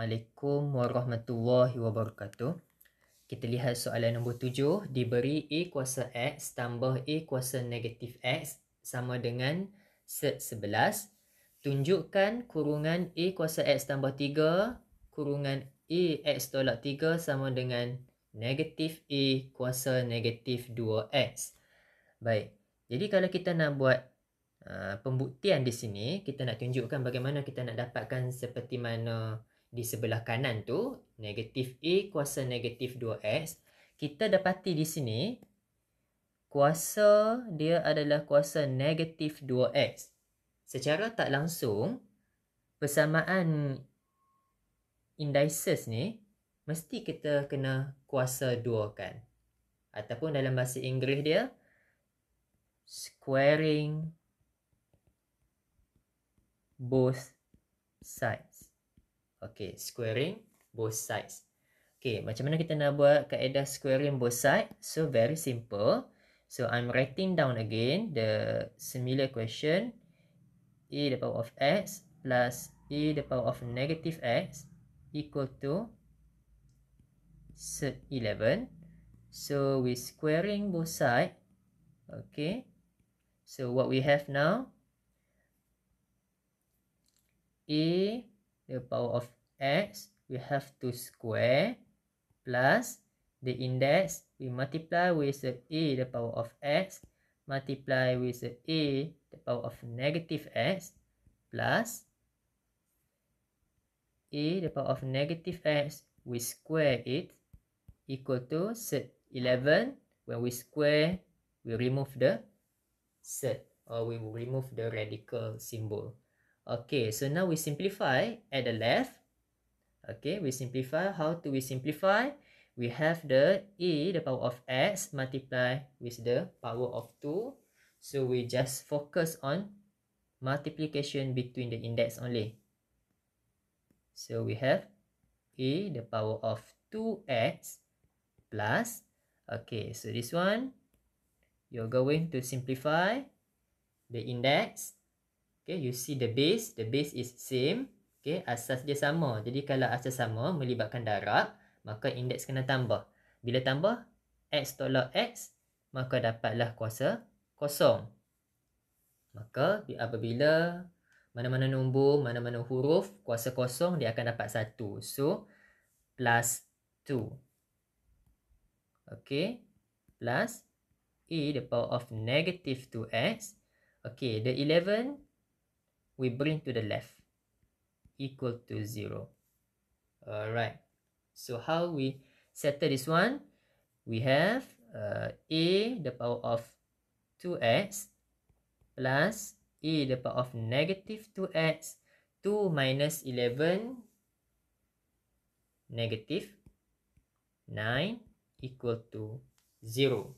Assalamualaikum warahmatullahi wabarakatuh Kita lihat soalan nombor tujuh Diberi A kuasa X tambah A kuasa negatif X Sama dengan set sebelas Tunjukkan kurungan A kuasa X tambah tiga Kurungan A X tolak tiga sama dengan Negatif A kuasa negatif dua X Baik, jadi kalau kita nak buat Uh, pembuktian di sini kita nak tunjukkan bagaimana kita nak dapatkan seperti mana di sebelah kanan tu negatif A kuasa negatif 2S kita dapati di sini kuasa dia adalah kuasa negatif 2X secara tak langsung persamaan indices ni mesti kita kena kuasa kan? ataupun dalam bahasa Inggeris dia squaring both sides. Okay, squaring both sides. Okay, macam mana kita nak buat kaedah squaring both sides? So, very simple. So, I'm writing down again the similar question. e the power of x plus e the power of negative x equal to 11. So, we squaring both sides. Okay. So, what we have now? e the power of x, we have to square plus the index, we multiply with the a the power of x, multiply with the a the power of negative x, plus a the power of negative x, we square it, equal to set 11. When we square, we remove the set or we remove the radical symbol. Okay, so now we simplify at the left. Okay, we simplify. How do we simplify? We have the e, the power of x, multiply with the power of 2. So, we just focus on multiplication between the index only. So, we have e, the power of 2x plus. Okay, so this one, you're going to simplify the index. Okay. Okay, you see the base. The base is same. Okay, asas dia sama. Jadi, kalau asas sama melibatkan darab, maka indeks kena tambah. Bila tambah, X tolak X, maka dapatlah kuasa kosong. Maka, apabila mana-mana nombor, mana-mana huruf, kuasa kosong, dia akan dapat satu. So, plus 2. Okay, plus E the power of negative 2X. Okay, the 11 we bring to the left equal to 0 alright so how we settle this one we have uh, a the power of 2x plus a the power of negative 2x 2 minus 11 negative 9 equal to 0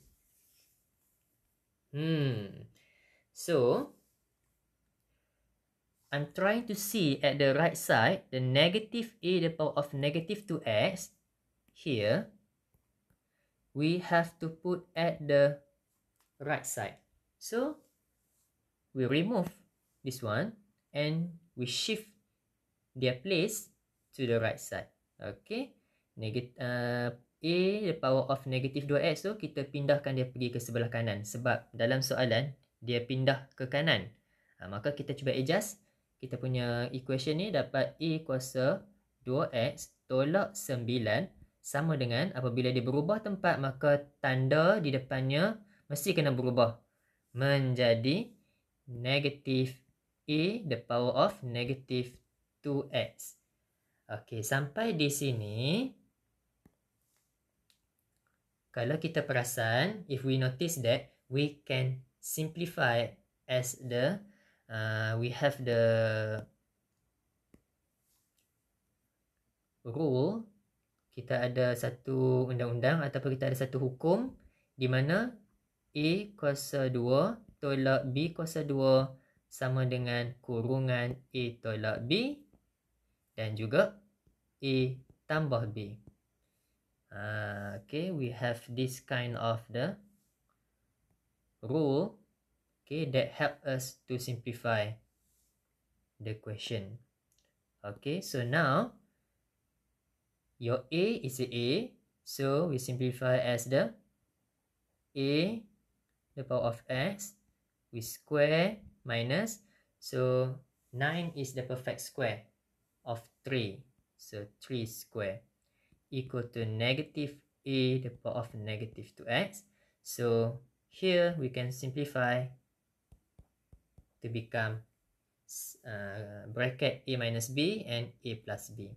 hmm so I'm trying to see at the right side, the negative a e to the power of negative 2x, here, we have to put at the right side. So, we remove this one, and we shift their place to the right side. Okay, negative uh, a e to the power of negative 2x, so kita pindahkan dia pergi ke sebelah kanan. Sebab dalam soalan, dia pindah ke kanan. Ha, maka kita cuba adjust kita punya equation ni dapat E kuasa 2X tolak 9 sama dengan apabila dia berubah tempat maka tanda di depannya mesti kena berubah menjadi negatif E the power of negatif 2X. Okey, sampai di sini kalau kita perasan, if we notice that, we can simplify as the Uh, we have the rule kita ada satu undang-undang ataupun kita ada satu hukum di mana A kuasa 2 tolak B kuasa 2 sama dengan kurungan A tolak B dan juga A tambah B. Uh, okay, we have this kind of the rule. okay that help us to simplify the question okay so now your a is a a so we simplify as the a the power of s, we square minus so 9 is the perfect square of 3 so 3 square equal to negative a the power of negative 2x so here we can simplify to become uh, bracket a minus b and a plus b.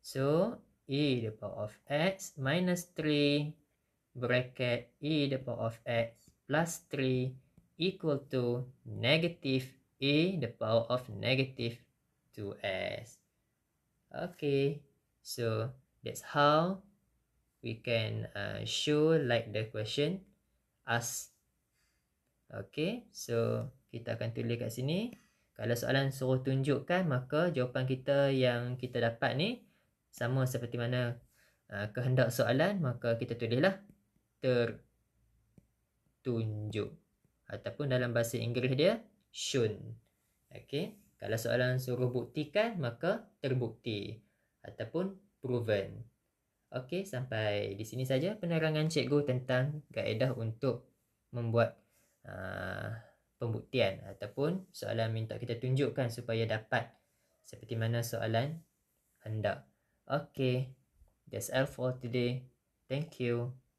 So e to the power of x minus 3 bracket e to the power of x plus 3 equal to negative a to the power of negative 2s. Okay, so that's how we can uh, show like the question as okay so kita akan tulis kat sini. Kalau soalan suruh tunjukkan, maka jawapan kita yang kita dapat ni sama seperti mana uh, kehendak soalan, maka kita tulislah tertunjuk. Ataupun dalam bahasa Inggeris dia, shown. Okay. Kalau soalan suruh buktikan, maka terbukti. Ataupun proven. Okey, sampai di sini saja penerangan cikgu tentang kaedah untuk membuat aa, ah, perhatian ataupun soalan minta kita tunjukkan supaya dapat seperti mana soalan hendak. Okay, that's all for today. Thank you.